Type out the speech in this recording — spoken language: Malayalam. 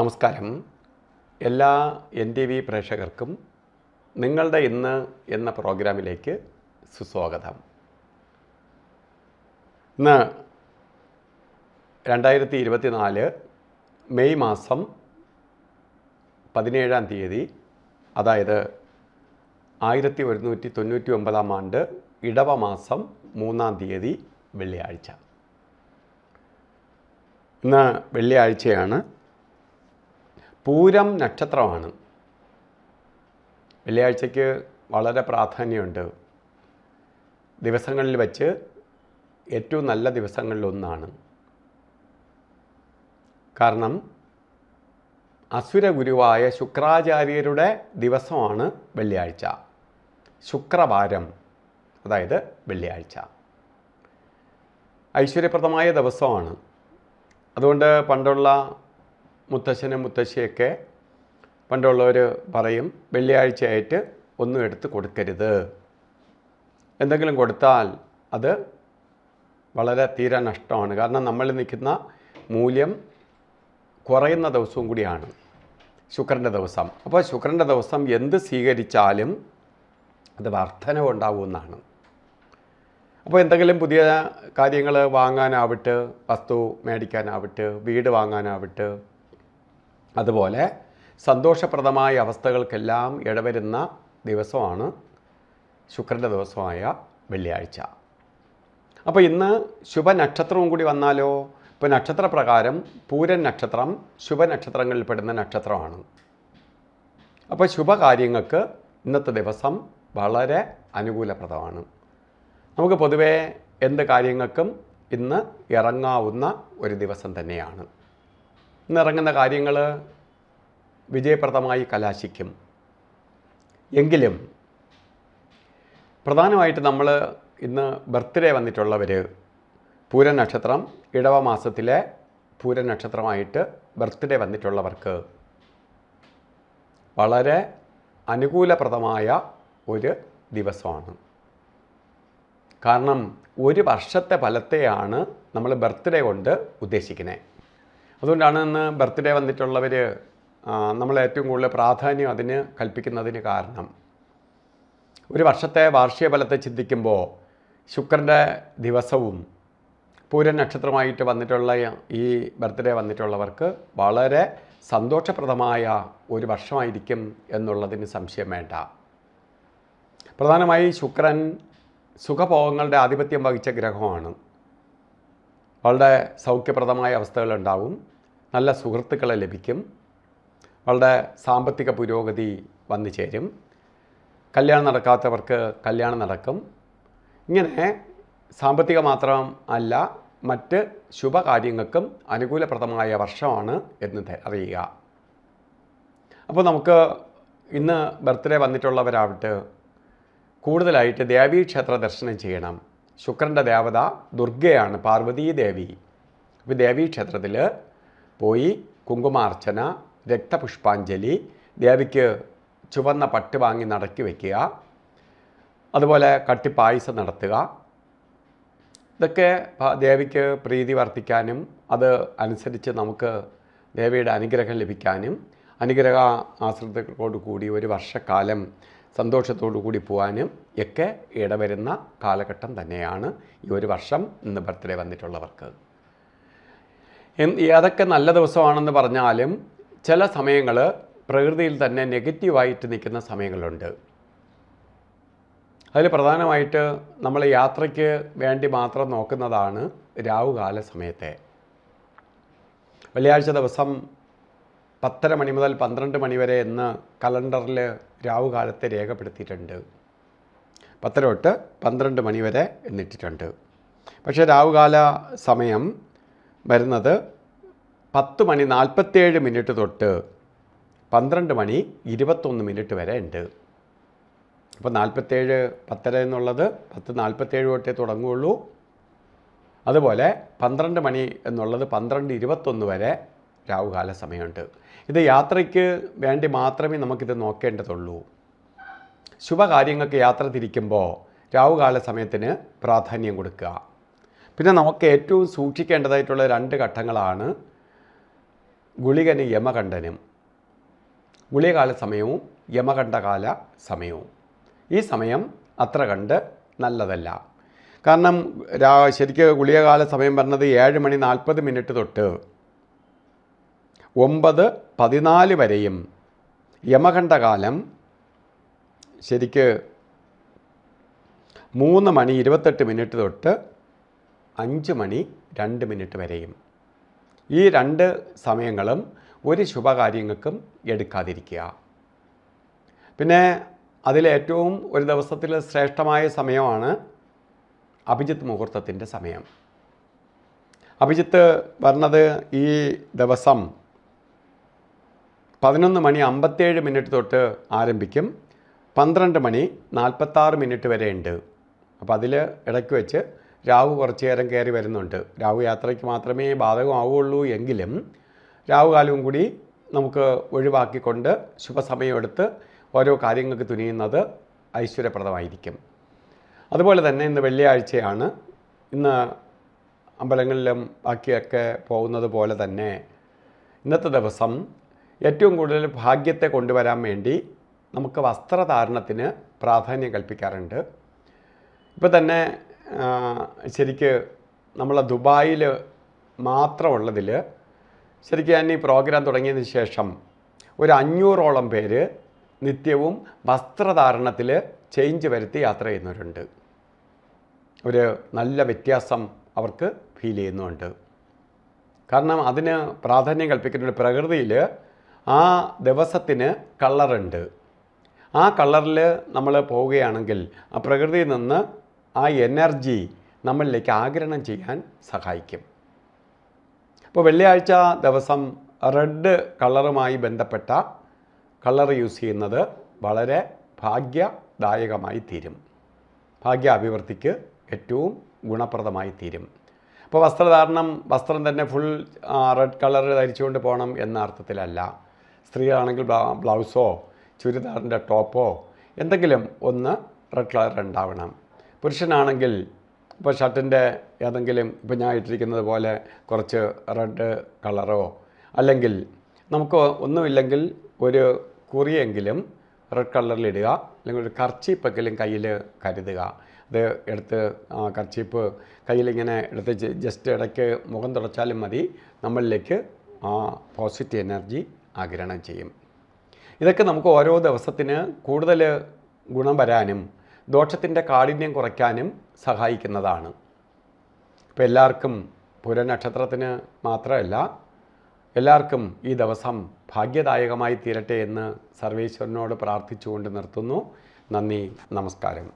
നമസ്കാരം എല്ലാ എൻ ടി വി പ്രേക്ഷകർക്കും നിങ്ങളുടെ ഇന്ന് എന്ന പ്രോഗ്രാമിലേക്ക് സുസ്വാഗതം ഇന്ന് രണ്ടായിരത്തി ഇരുപത്തിനാല് മെയ് മാസം പതിനേഴാം തീയതി അതായത് ആയിരത്തി ഒരുന്നൂറ്റി തൊണ്ണൂറ്റി ഒമ്പതാം ആണ്ട് ഇടവ മാസം മൂന്നാം തീയതി വെള്ളിയാഴ്ച ഇന്ന് വെള്ളിയാഴ്ചയാണ് പൂരം നക്ഷത്രമാണ് വെള്ളിയാഴ്ചയ്ക്ക് വളരെ പ്രാധാന്യമുണ്ട് ദിവസങ്ങളിൽ വച്ച് ഏറ്റവും നല്ല ദിവസങ്ങളിലൊന്നാണ് കാരണം അസുരഗുരുവായ ശുക്രാചാര്യരുടെ ദിവസമാണ് വെള്ളിയാഴ്ച ശുക്രവാരം അതായത് വെള്ളിയാഴ്ച ഐശ്വര്യപ്രദമായ ദിവസമാണ് അതുകൊണ്ട് പണ്ടുള്ള മുത്തശ്ശനും മുത്തശ്ശിയൊക്കെ പണ്ടുള്ളവർ പറയും വെള്ളിയാഴ്ചയായിട്ട് ഒന്നും എടുത്ത് കൊടുക്കരുത് എന്തെങ്കിലും കൊടുത്താൽ അത് വളരെ തീരെ നഷ്ടമാണ് കാരണം നമ്മൾ നിൽക്കുന്ന മൂല്യം കുറയുന്ന ദിവസവും കൂടിയാണ് ശുക്രൻ്റെ ദിവസം അപ്പോൾ ശുക്രൻ്റെ ദിവസം എന്ത് സ്വീകരിച്ചാലും അത് വർധനവ് വർധനവുണ്ടാകുമെന്നാണ് അപ്പോൾ എന്തെങ്കിലും പുതിയ കാര്യങ്ങൾ വാങ്ങാനാവട്ട് വസ്തു മേടിക്കാനാവട്ട് വീട് വാങ്ങാനാവട്ട് അതുപോലെ സന്തോഷപ്രദമായ അവസ്ഥകൾക്കെല്ലാം ഇടവരുന്ന ദിവസമാണ് ശുക്രൻ്റെ ദിവസമായ വെള്ളിയാഴ്ച അപ്പോൾ ഇന്ന് ശുഭനക്ഷത്രവും കൂടി വന്നാലോ ഇപ്പോൾ നക്ഷത്രപ്രകാരം പൂരൻ നക്ഷത്രം നക്ഷത്രങ്ങളിൽ പെടുന്ന നക്ഷത്രമാണ് അപ്പോൾ ശുഭകാര്യങ്ങൾക്ക് ഇന്നത്തെ ദിവസം വളരെ അനുകൂലപ്രദമാണ് നമുക്ക് പൊതുവേ എന്ത് കാര്യങ്ങൾക്കും ഇന്ന് ഇറങ്ങാവുന്ന ഒരു ദിവസം തന്നെയാണ് ഇന്നിറങ്ങുന്ന കാര്യങ്ങൾ വിജയപ്രദമായി കലാശിക്കും എങ്കിലും പ്രധാനമായിട്ട് നമ്മൾ ഇന്ന് ബർത്ത്ഡേ വന്നിട്ടുള്ളവർ പൂര നക്ഷത്രം ഇടവ മാസത്തിലെ പൂര നക്ഷത്രമായിട്ട് ബർത്ത്ഡേ വന്നിട്ടുള്ളവർക്ക് വളരെ അനുകൂലപ്രദമായ ഒരു ദിവസമാണ് കാരണം ഒരു വർഷത്തെ ഫലത്തെയാണ് നമ്മൾ ബർത്ത്ഡേ കൊണ്ട് ഉദ്ദേശിക്കുന്നത് അതുകൊണ്ടാണ് ഇന്ന് ബർത്ത്ഡേ വന്നിട്ടുള്ളവർ നമ്മൾ ഏറ്റവും കൂടുതൽ പ്രാധാന്യം അതിന് കൽപ്പിക്കുന്നതിന് കാരണം ഒരു വർഷത്തെ വാർഷിക ഫലത്തെ ചിന്തിക്കുമ്പോൾ ശുക്രൻ്റെ ദിവസവും പൂരൻ നക്ഷത്രമായിട്ട് വന്നിട്ടുള്ള ഈ ബർത്ത്ഡേ വന്നിട്ടുള്ളവർക്ക് വളരെ സന്തോഷപ്രദമായ ഒരു വർഷമായിരിക്കും എന്നുള്ളതിന് സംശയം വേണ്ട പ്രധാനമായി ശുക്രൻ സുഖഭോഗങ്ങളുടെ ആധിപത്യം വഹിച്ച ഗ്രഹമാണ് വളരെ സൗഖ്യപ്രദമായ അവസ്ഥകളുണ്ടാവും നല്ല സുഹൃത്തുക്കളെ ലഭിക്കും വളരെ സാമ്പത്തിക പുരോഗതി വന്നു ചേരും കല്യാണം നടക്കാത്തവർക്ക് കല്യാണം നടക്കും ഇങ്ങനെ സാമ്പത്തിക മാത്രം അല്ല മറ്റ് ശുഭകാര്യങ്ങൾക്കും അനുകൂലപ്രദമായ വർഷമാണ് എന്ന് അറിയുക അപ്പോൾ നമുക്ക് ഇന്ന് ബർത്ത്ഡേ വന്നിട്ടുള്ളവരാവട്ടെ കൂടുതലായിട്ട് ദേവീക്ഷേത്ര ക്ഷേത്ര ദർശനം ചെയ്യണം ശുക്രൻ്റെ ദേവത ദുർഗയാണ് പാർവതി ദേവി അപ്പോൾ ദേവീക്ഷേത്രത്തിൽ പോയി കുങ്കുമാർച്ചന രക്തപുഷ്പാഞ്ജലി ദേവിക്ക് ചുവന്ന പട്ട് വാങ്ങി നടക്കി വയ്ക്കുക അതുപോലെ കട്ടിപ്പായസം നടത്തുക ഇതൊക്കെ ദേവിക്ക് പ്രീതി വർദ്ധിക്കാനും അത് അനുസരിച്ച് നമുക്ക് ദേവിയുടെ അനുഗ്രഹം ലഭിക്കാനും അനുഗ്രഹ ആശ്രിതത്തോടു കൂടി ഒരു വർഷക്കാലം സന്തോഷത്തോടു കൂടി പോകാനും ഒക്കെ ഇടവരുന്ന കാലഘട്ടം തന്നെയാണ് ഈ ഒരു വർഷം ഇന്ന് ബർത്ത്ഡേ വന്നിട്ടുള്ളവർക്ക് ഏതൊക്കെ നല്ല ദിവസമാണെന്ന് പറഞ്ഞാലും ചില സമയങ്ങൾ പ്രകൃതിയിൽ തന്നെ നെഗറ്റീവായിട്ട് നിൽക്കുന്ന സമയങ്ങളുണ്ട് അതിൽ പ്രധാനമായിട്ട് നമ്മൾ യാത്രയ്ക്ക് വേണ്ടി മാത്രം നോക്കുന്നതാണ് രാവുകാല സമയത്തെ വെള്ളിയാഴ്ച ദിവസം പത്തര മണി മുതൽ പന്ത്രണ്ട് മണി വരെ എന്ന് കലണ്ടറിൽ രാവുകാലത്തെ രേഖപ്പെടുത്തിയിട്ടുണ്ട് പത്തര തൊട്ട് പന്ത്രണ്ട് മണി വരെ എന്നിട്ടിട്ടുണ്ട് പക്ഷേ രാവുകാല സമയം വരുന്നത് പത്ത് മണി നാൽപ്പത്തേഴ് മിനിറ്റ് തൊട്ട് പന്ത്രണ്ട് മണി ഇരുപത്തൊന്ന് മിനിറ്റ് വരെ ഉണ്ട് അപ്പോൾ നാൽപ്പത്തേഴ് പത്തര എന്നുള്ളത് പത്ത് നാൽപ്പത്തേഴ് തൊട്ടേ തുടങ്ങുകയുള്ളൂ അതുപോലെ പന്ത്രണ്ട് മണി എന്നുള്ളത് പന്ത്രണ്ട് ഇരുപത്തൊന്ന് വരെ രാഹുകാല സമയമുണ്ട് ഇത് യാത്രയ്ക്ക് വേണ്ടി മാത്രമേ നമുക്കിത് നോക്കേണ്ടതുള്ളൂ ശുഭകാര്യങ്ങൾക്ക് യാത്ര തിരിക്കുമ്പോൾ രാഹുകാല സമയത്തിന് പ്രാധാന്യം കൊടുക്കുക പിന്നെ നമുക്ക് ഏറ്റവും സൂക്ഷിക്കേണ്ടതായിട്ടുള്ള രണ്ട് ഘട്ടങ്ങളാണ് ഗുളികനും യമകണ്ഠനും ഗുളികാല സമയവും യമകണ്ഠകാല സമയവും ഈ സമയം അത്ര കണ്ട് നല്ലതല്ല കാരണം ശരിക്കും ഗുളികകാല സമയം പറഞ്ഞത് ഏഴ് മണി നാൽപ്പത് മിനിറ്റ് തൊട്ട് ഒമ്പത് പതിനാല് വരെയും യമകണ്ഠകാലം ശരിക്ക് മൂന്ന് മണി ഇരുപത്തെട്ട് മിനിറ്റ് തൊട്ട് അഞ്ച് മണി രണ്ട് മിനിറ്റ് വരെയും ഈ രണ്ട് സമയങ്ങളും ഒരു ശുഭകാര്യങ്ങൾക്കും എടുക്കാതിരിക്കുക പിന്നെ അതിലേറ്റവും ഒരു ദിവസത്തിൽ ശ്രേഷ്ഠമായ സമയമാണ് അഭിജിത്ത് മുഹൂർത്തത്തിൻ്റെ സമയം അഭിജിത്ത് പറഞ്ഞത് ഈ ദിവസം പതിനൊന്ന് മണി അമ്പത്തേഴ് മിനിറ്റ് തൊട്ട് ആരംഭിക്കും പന്ത്രണ്ട് മണി നാൽപ്പത്താറ് മിനിറ്റ് വരെ ഉണ്ട് അപ്പോൾ അതിൽ ഇടയ്ക്ക് വെച്ച് രാഹു കുറച്ച് നേരം കയറി വരുന്നുണ്ട് രാഹു യാത്രയ്ക്ക് മാത്രമേ ബാധകമാവുകയുള്ളൂ എങ്കിലും രാഹുകാലവും കൂടി നമുക്ക് ഒഴിവാക്കിക്കൊണ്ട് ശുഭസമയമെടുത്ത് ഓരോ കാര്യങ്ങൾക്ക് തുനിയുന്നത് ഐശ്വര്യപ്രദമായിരിക്കും അതുപോലെ തന്നെ ഇന്ന് വെള്ളിയാഴ്ചയാണ് ഇന്ന് അമ്പലങ്ങളിലും ബാക്കിയൊക്കെ പോകുന്നത് പോലെ തന്നെ ഇന്നത്തെ ദിവസം ഏറ്റവും കൂടുതൽ ഭാഗ്യത്തെ കൊണ്ടുവരാൻ വേണ്ടി നമുക്ക് വസ്ത്രധാരണത്തിന് പ്രാധാന്യം കൽപ്പിക്കാറുണ്ട് ഇപ്പോൾ തന്നെ ശരിക്ക് നമ്മൾ ദുബായിൽ മാത്രമുള്ളതിൽ ശരിക്കും ഞാൻ ഈ പ്രോഗ്രാം തുടങ്ങിയതിന് ശേഷം ഒരു അഞ്ഞൂറോളം പേര് നിത്യവും വസ്ത്രധാരണത്തിൽ ചേഞ്ച് വരുത്തി യാത്ര ചെയ്യുന്നവരുണ്ട് ഒരു നല്ല വ്യത്യാസം അവർക്ക് ഫീൽ ചെയ്യുന്നുണ്ട് കാരണം അതിന് പ്രാധാന്യം കൽപ്പിക്കുന്നുണ്ട് പ്രകൃതിയിൽ ആ ദിവസത്തിന് കളറുണ്ട് ആ കളറിൽ നമ്മൾ പോവുകയാണെങ്കിൽ ആ പ്രകൃതിയിൽ നിന്ന് ആ എനർജി നമ്മളിലേക്ക് ആഗിരണം ചെയ്യാൻ സഹായിക്കും അപ്പോൾ വെള്ളിയാഴ്ച ദിവസം റെഡ് കളറുമായി ബന്ധപ്പെട്ട കളർ യൂസ് ചെയ്യുന്നത് വളരെ ഭാഗ്യദായകമായി തീരും ഭാഗ്യ അഭിവൃദ്ധിക്ക് ഏറ്റവും ഗുണപ്രദമായി തീരും അപ്പോൾ വസ്ത്രധാരണം വസ്ത്രം തന്നെ ഫുൾ റെഡ് കളർ ധരിച്ചുകൊണ്ട് പോകണം എന്ന അർത്ഥത്തിലല്ല സ്ത്രീയാണെങ്കിൽ ബ്ലൗസോ ചുരിദാറിൻ്റെ ടോപ്പോ എന്തെങ്കിലും ഒന്ന് റെഡ് കളർ ഉണ്ടാവണം പുരുഷനാണെങ്കിൽ ഇപ്പോൾ ഷർട്ടിൻ്റെ ഏതെങ്കിലും ഇപ്പോൾ ഞാൻ ഇട്ടിരിക്കുന്നത് പോലെ കുറച്ച് റെഡ് കളറോ അല്ലെങ്കിൽ നമുക്ക് ഒന്നുമില്ലെങ്കിൽ ഒരു കുറിയെങ്കിലും റെഡ് കളറിൽ ഇടുക അല്ലെങ്കിൽ ഒരു കർച്ചീപ്പെങ്കിലും കയ്യിൽ കരുതുക അത് എടുത്ത് കർച്ചീപ്പ് കയ്യിലിങ്ങനെ എടുത്ത് ജസ്റ്റ് ഇടയ്ക്ക് മുഖം തുടച്ചാലും മതി നമ്മളിലേക്ക് ആ പോസിറ്റീവ് എനർജി ആഗ്രഹണം ചെയ്യും ഇതൊക്കെ നമുക്ക് ഓരോ ദിവസത്തിന് കൂടുതൽ ഗുണം വരാനും ദോഷത്തിൻ്റെ കാഠിന്യം കുറയ്ക്കാനും സഹായിക്കുന്നതാണ് ഇപ്പം എല്ലാവർക്കും പുര നക്ഷത്രത്തിന് മാത്രമല്ല എല്ലാവർക്കും ഈ ദിവസം ഭാഗ്യദായകമായി തീരട്ടെ എന്ന് സർവേശ്വരനോട് പ്രാർത്ഥിച്ചുകൊണ്ട് നിർത്തുന്നു നന്ദി നമസ്കാരം